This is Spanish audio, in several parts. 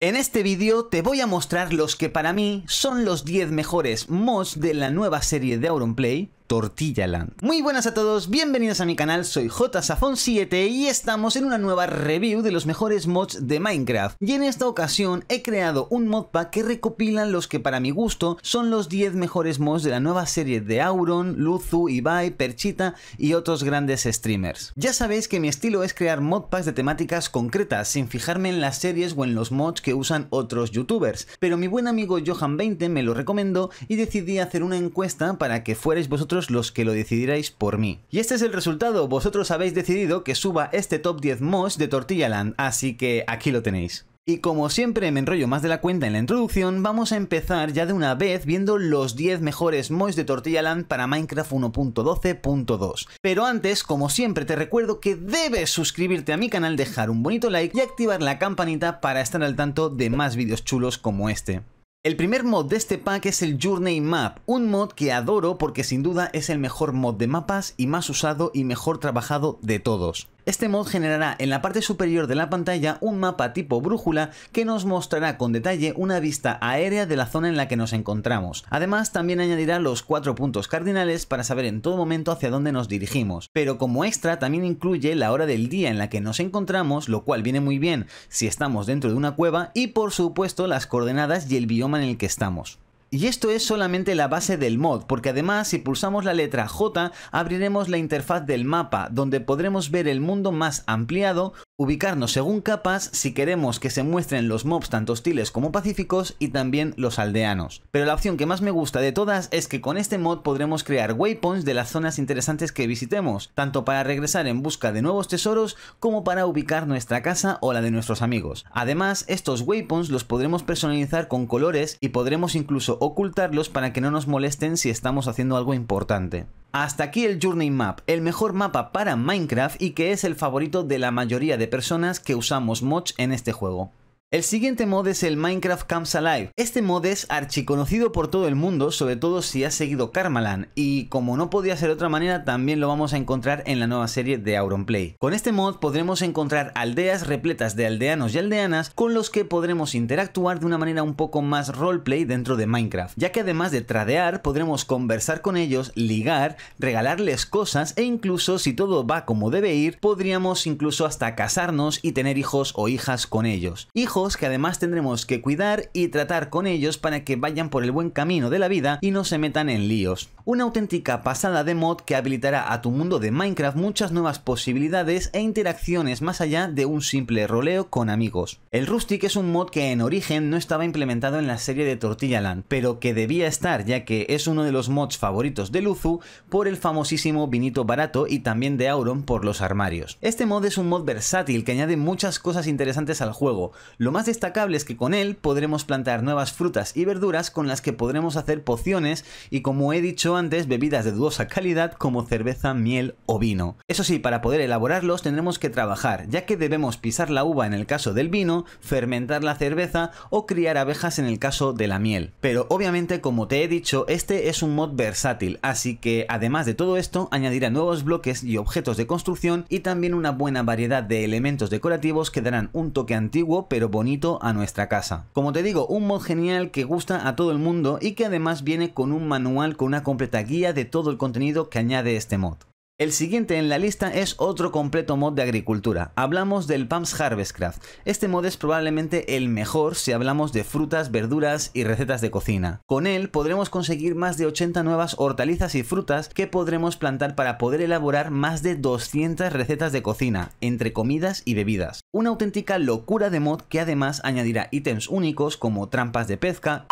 En este vídeo te voy a mostrar los que para mí son los 10 mejores mods de la nueva serie de Auronplay Tortilla Land. Muy buenas a todos, bienvenidos a mi canal, soy JSafon7 y estamos en una nueva review de los mejores mods de Minecraft. Y en esta ocasión he creado un modpack que recopila los que para mi gusto son los 10 mejores mods de la nueva serie de Auron, Luzu, Ibai, Perchita y otros grandes streamers. Ya sabéis que mi estilo es crear modpacks de temáticas concretas, sin fijarme en las series o en los mods que usan otros youtubers, pero mi buen amigo Johan20 me lo recomendó y decidí hacer una encuesta para que fuerais vosotros los que lo decidierais por mí. Y este es el resultado, vosotros habéis decidido que suba este top 10 mods de Tortilla Land, así que aquí lo tenéis. Y como siempre me enrollo más de la cuenta en la introducción, vamos a empezar ya de una vez viendo los 10 mejores mods de Tortilla Land para Minecraft 1.12.2. Pero antes, como siempre, te recuerdo que debes suscribirte a mi canal, dejar un bonito like y activar la campanita para estar al tanto de más vídeos chulos como este. El primer mod de este pack es el Journey Map, un mod que adoro porque sin duda es el mejor mod de mapas y más usado y mejor trabajado de todos. Este mod generará en la parte superior de la pantalla un mapa tipo brújula que nos mostrará con detalle una vista aérea de la zona en la que nos encontramos. Además también añadirá los cuatro puntos cardinales para saber en todo momento hacia dónde nos dirigimos, pero como extra también incluye la hora del día en la que nos encontramos, lo cual viene muy bien si estamos dentro de una cueva y por supuesto las coordenadas y el bioma en el que estamos. Y esto es solamente la base del mod, porque además si pulsamos la letra J abriremos la interfaz del mapa, donde podremos ver el mundo más ampliado ubicarnos según capas si queremos que se muestren los mobs tanto hostiles como pacíficos y también los aldeanos. Pero la opción que más me gusta de todas es que con este mod podremos crear waypoints de las zonas interesantes que visitemos, tanto para regresar en busca de nuevos tesoros como para ubicar nuestra casa o la de nuestros amigos. Además, estos waypoints los podremos personalizar con colores y podremos incluso ocultarlos para que no nos molesten si estamos haciendo algo importante. Hasta aquí el Journey Map, el mejor mapa para Minecraft y que es el favorito de la mayoría de personas que usamos mods en este juego. El siguiente mod es el Minecraft Comes Alive. Este mod es archiconocido por todo el mundo, sobre todo si has seguido Carmalan. y como no podía ser de otra manera, también lo vamos a encontrar en la nueva serie de Auron Play. Con este mod podremos encontrar aldeas repletas de aldeanos y aldeanas con los que podremos interactuar de una manera un poco más roleplay dentro de Minecraft, ya que además de tradear, podremos conversar con ellos, ligar, regalarles cosas e incluso si todo va como debe ir, podríamos incluso hasta casarnos y tener hijos o hijas con ellos que además tendremos que cuidar y tratar con ellos para que vayan por el buen camino de la vida y no se metan en líos. Una auténtica pasada de mod que habilitará a tu mundo de Minecraft muchas nuevas posibilidades e interacciones más allá de un simple roleo con amigos. El Rustic es un mod que en origen no estaba implementado en la serie de Tortilla Land, pero que debía estar ya que es uno de los mods favoritos de Luzu por el famosísimo vinito barato y también de Auron por los armarios. Este mod es un mod versátil que añade muchas cosas interesantes al juego, lo más destacable es que con él podremos plantar nuevas frutas y verduras con las que podremos hacer pociones y como he dicho antes, bebidas de dudosa calidad como cerveza, miel o vino. Eso sí, para poder elaborarlos tendremos que trabajar, ya que debemos pisar la uva en el caso del vino, fermentar la cerveza o criar abejas en el caso de la miel. Pero obviamente, como te he dicho, este es un mod versátil, así que además de todo esto, añadirá nuevos bloques y objetos de construcción y también una buena variedad de elementos decorativos que darán un toque antiguo pero bonito a nuestra casa. Como te digo, un mod genial que gusta a todo el mundo y que además viene con un manual con una completa guía de todo el contenido que añade este mod. El siguiente en la lista es otro completo mod de agricultura. Hablamos del Pumps Harvestcraft. Este mod es probablemente el mejor si hablamos de frutas, verduras y recetas de cocina. Con él podremos conseguir más de 80 nuevas hortalizas y frutas que podremos plantar para poder elaborar más de 200 recetas de cocina, entre comidas y bebidas. Una auténtica locura de mod que además añadirá ítems únicos como trampas de pesca,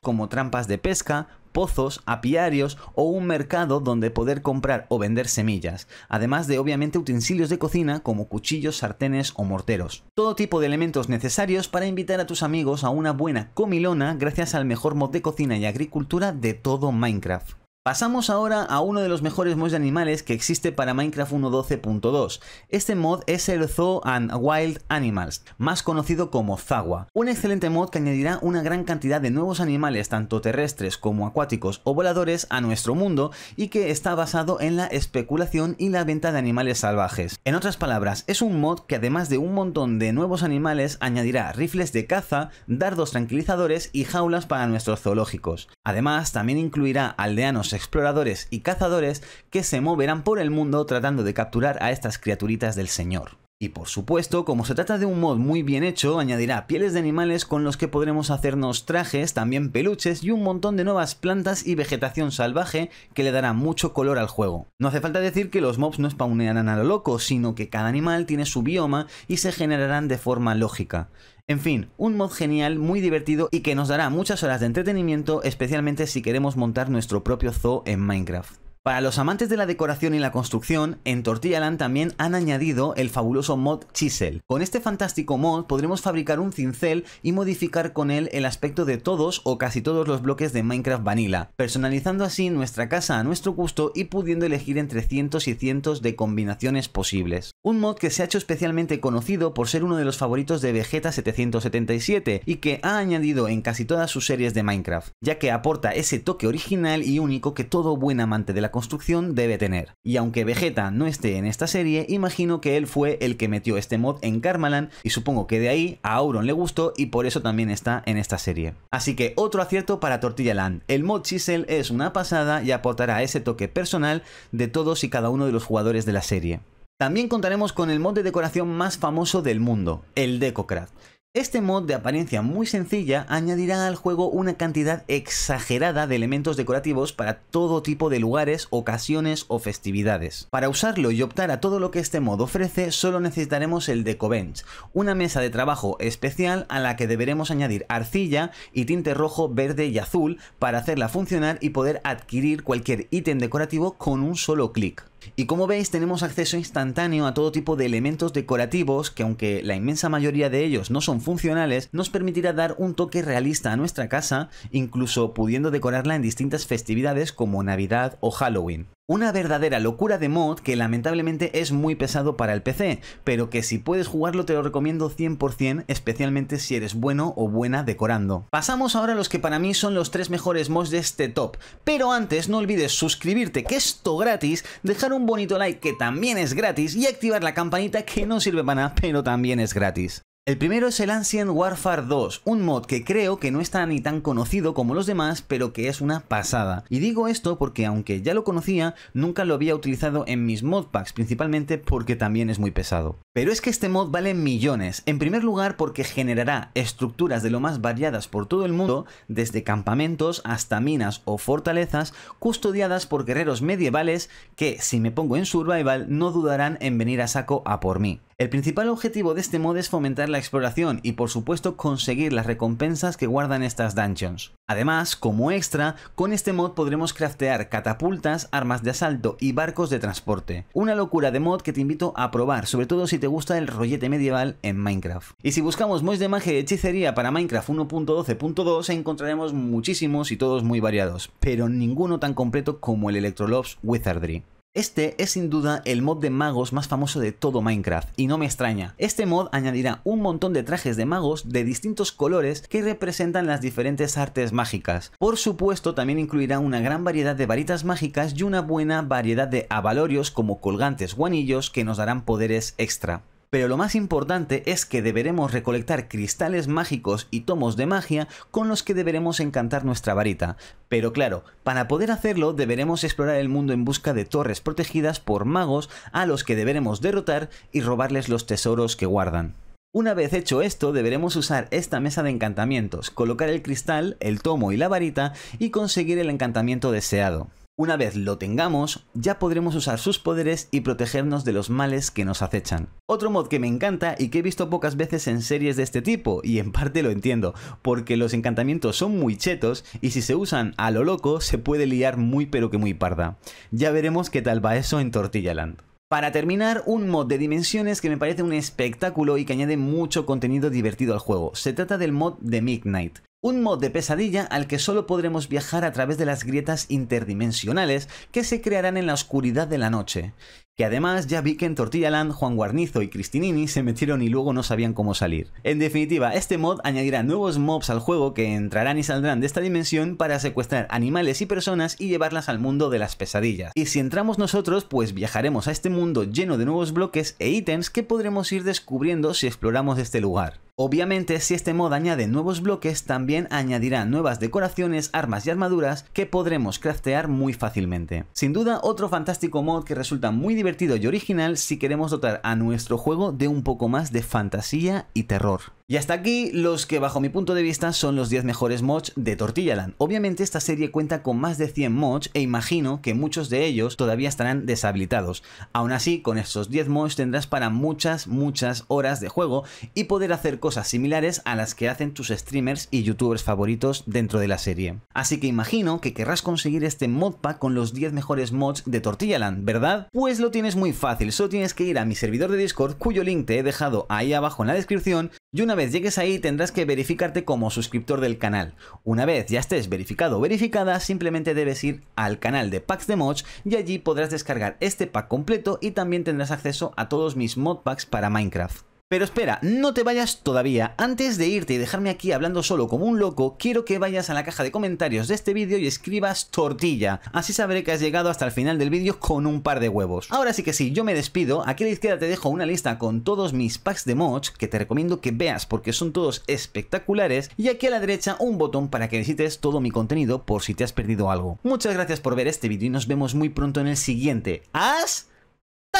como trampas de pesca, pozos, apiarios o un mercado donde poder comprar o vender semillas, además de obviamente utensilios de cocina como cuchillos, sartenes o morteros. Todo tipo de elementos necesarios para invitar a tus amigos a una buena comilona gracias al mejor mod de cocina y agricultura de todo Minecraft. Pasamos ahora a uno de los mejores mods de animales que existe para Minecraft 1.12.2. Este mod es el Zoo and Wild Animals, más conocido como Zawa. Un excelente mod que añadirá una gran cantidad de nuevos animales, tanto terrestres como acuáticos o voladores, a nuestro mundo y que está basado en la especulación y la venta de animales salvajes. En otras palabras, es un mod que además de un montón de nuevos animales, añadirá rifles de caza, dardos tranquilizadores y jaulas para nuestros zoológicos. Además, también incluirá aldeanos exploradores y cazadores que se moverán por el mundo tratando de capturar a estas criaturitas del Señor. Y por supuesto, como se trata de un mod muy bien hecho, añadirá pieles de animales con los que podremos hacernos trajes, también peluches y un montón de nuevas plantas y vegetación salvaje que le dará mucho color al juego. No hace falta decir que los mobs no spawnearán a lo loco, sino que cada animal tiene su bioma y se generarán de forma lógica. En fin, un mod genial, muy divertido y que nos dará muchas horas de entretenimiento, especialmente si queremos montar nuestro propio zoo en Minecraft. Para los amantes de la decoración y la construcción, en Tortilla Land también han añadido el fabuloso mod Chisel. Con este fantástico mod podremos fabricar un cincel y modificar con él el aspecto de todos o casi todos los bloques de Minecraft Vanilla, personalizando así nuestra casa a nuestro gusto y pudiendo elegir entre cientos y cientos de combinaciones posibles. Un mod que se ha hecho especialmente conocido por ser uno de los favoritos de Vegeta 777 y que ha añadido en casi todas sus series de Minecraft, ya que aporta ese toque original y único que todo buen amante de la construcción debe tener. Y aunque Vegeta no esté en esta serie, imagino que él fue el que metió este mod en Karmaland y supongo que de ahí a Auron le gustó y por eso también está en esta serie. Así que otro acierto para Tortilla Land. El mod Chisel es una pasada y aportará ese toque personal de todos y cada uno de los jugadores de la serie. También contaremos con el mod de decoración más famoso del mundo, el DecoCraft. Este mod de apariencia muy sencilla añadirá al juego una cantidad exagerada de elementos decorativos para todo tipo de lugares, ocasiones o festividades. Para usarlo y optar a todo lo que este mod ofrece solo necesitaremos el DecoBench, una mesa de trabajo especial a la que deberemos añadir arcilla y tinte rojo, verde y azul para hacerla funcionar y poder adquirir cualquier ítem decorativo con un solo clic. Y como veis tenemos acceso instantáneo a todo tipo de elementos decorativos que aunque la inmensa mayoría de ellos no son funcionales, nos permitirá dar un toque realista a nuestra casa, incluso pudiendo decorarla en distintas festividades como Navidad o Halloween. Una verdadera locura de mod que lamentablemente es muy pesado para el PC, pero que si puedes jugarlo te lo recomiendo 100%, especialmente si eres bueno o buena decorando. Pasamos ahora a los que para mí son los tres mejores mods de este top, pero antes no olvides suscribirte que esto gratis, dejar un bonito like que también es gratis y activar la campanita que no sirve para nada pero también es gratis. El primero es el Ancient Warfare 2, un mod que creo que no está ni tan conocido como los demás, pero que es una pasada. Y digo esto porque aunque ya lo conocía, nunca lo había utilizado en mis modpacks, principalmente porque también es muy pesado. Pero es que este mod vale millones, en primer lugar porque generará estructuras de lo más variadas por todo el mundo, desde campamentos hasta minas o fortalezas, custodiadas por guerreros medievales que, si me pongo en survival, no dudarán en venir a saco a por mí. El principal objetivo de este mod es fomentar la exploración y por supuesto conseguir las recompensas que guardan estas dungeons. Además, como extra, con este mod podremos craftear catapultas, armas de asalto y barcos de transporte. Una locura de mod que te invito a probar, sobre todo si te gusta el rollete medieval en Minecraft. Y si buscamos mods de magia y hechicería para Minecraft 1.12.2 encontraremos muchísimos y todos muy variados, pero ninguno tan completo como el Electrolops Wizardry. Este es sin duda el mod de magos más famoso de todo Minecraft, y no me extraña. Este mod añadirá un montón de trajes de magos de distintos colores que representan las diferentes artes mágicas. Por supuesto, también incluirá una gran variedad de varitas mágicas y una buena variedad de avalorios como colgantes o anillos que nos darán poderes extra pero lo más importante es que deberemos recolectar cristales mágicos y tomos de magia con los que deberemos encantar nuestra varita. Pero claro, para poder hacerlo deberemos explorar el mundo en busca de torres protegidas por magos a los que deberemos derrotar y robarles los tesoros que guardan. Una vez hecho esto, deberemos usar esta mesa de encantamientos, colocar el cristal, el tomo y la varita y conseguir el encantamiento deseado. Una vez lo tengamos, ya podremos usar sus poderes y protegernos de los males que nos acechan. Otro mod que me encanta y que he visto pocas veces en series de este tipo, y en parte lo entiendo, porque los encantamientos son muy chetos y si se usan a lo loco se puede liar muy pero que muy parda. Ya veremos qué tal va eso en Tortilla Land. Para terminar, un mod de dimensiones que me parece un espectáculo y que añade mucho contenido divertido al juego. Se trata del mod de Midnight. Un mod de pesadilla al que solo podremos viajar a través de las grietas interdimensionales que se crearán en la oscuridad de la noche. Que además ya vi que en Tortilla Land Juan Guarnizo y Cristinini se metieron y luego no sabían cómo salir. En definitiva, este mod añadirá nuevos mobs al juego que entrarán y saldrán de esta dimensión para secuestrar animales y personas y llevarlas al mundo de las pesadillas. Y si entramos nosotros, pues viajaremos a este mundo lleno de nuevos bloques e ítems que podremos ir descubriendo si exploramos este lugar. Obviamente si este mod añade nuevos bloques también añadirá nuevas decoraciones, armas y armaduras que podremos craftear muy fácilmente. Sin duda otro fantástico mod que resulta muy divertido y original si queremos dotar a nuestro juego de un poco más de fantasía y terror. Y hasta aquí los que bajo mi punto de vista son los 10 mejores mods de Tortillaland. Obviamente esta serie cuenta con más de 100 mods e imagino que muchos de ellos todavía estarán deshabilitados. Aún así, con estos 10 mods tendrás para muchas, muchas horas de juego y poder hacer cosas similares a las que hacen tus streamers y youtubers favoritos dentro de la serie. Así que imagino que querrás conseguir este modpack con los 10 mejores mods de Tortillaland, ¿verdad? Pues lo tienes muy fácil, solo tienes que ir a mi servidor de Discord cuyo link te he dejado ahí abajo en la descripción y una vez llegues ahí tendrás que verificarte como suscriptor del canal. Una vez ya estés verificado o verificada, simplemente debes ir al canal de Packs de Mods y allí podrás descargar este pack completo y también tendrás acceso a todos mis modpacks para Minecraft. Pero espera, no te vayas todavía. Antes de irte y dejarme aquí hablando solo como un loco, quiero que vayas a la caja de comentarios de este vídeo y escribas tortilla. Así sabré que has llegado hasta el final del vídeo con un par de huevos. Ahora sí que sí, yo me despido. Aquí a la izquierda te dejo una lista con todos mis packs de mods que te recomiendo que veas porque son todos espectaculares. Y aquí a la derecha un botón para que visites todo mi contenido por si te has perdido algo. Muchas gracias por ver este vídeo y nos vemos muy pronto en el siguiente. ¡Hasta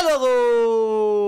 luego!